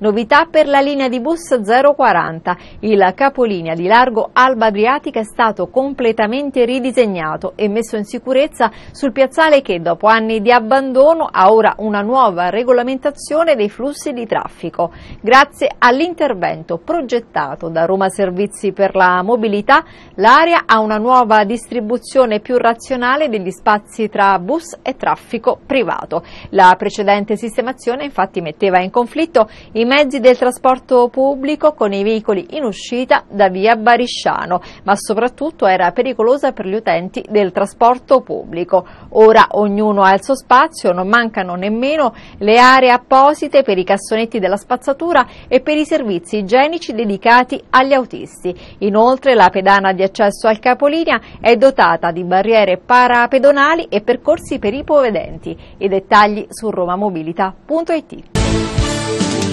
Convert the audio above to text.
Novità per la linea di bus 040. Il capolinea di largo Alba Adriatica è stato completamente ridisegnato e messo in sicurezza sul piazzale che dopo anni di abbandono ha ora una nuova regolamentazione dei flussi di traffico. Grazie all'intervento progettato da Roma Servizi per la Mobilità, l'area ha una nuova distribuzione più razionale degli spazi tra bus e traffico privato. La precedente sistemazione infatti metteva in conflitto i mezzi del trasporto pubblico con i veicoli in uscita da via Barisciano, ma soprattutto era pericolosa per gli utenti del trasporto pubblico. Ora ognuno ha il suo spazio, non mancano nemmeno le aree apposite per i cassonetti della spazzatura e per i servizi igienici dedicati agli autisti. Inoltre la pedana di accesso al capolinea è dotata di barriere parapedonali e percorsi per i povedenti. I dettagli su romamobilità.it.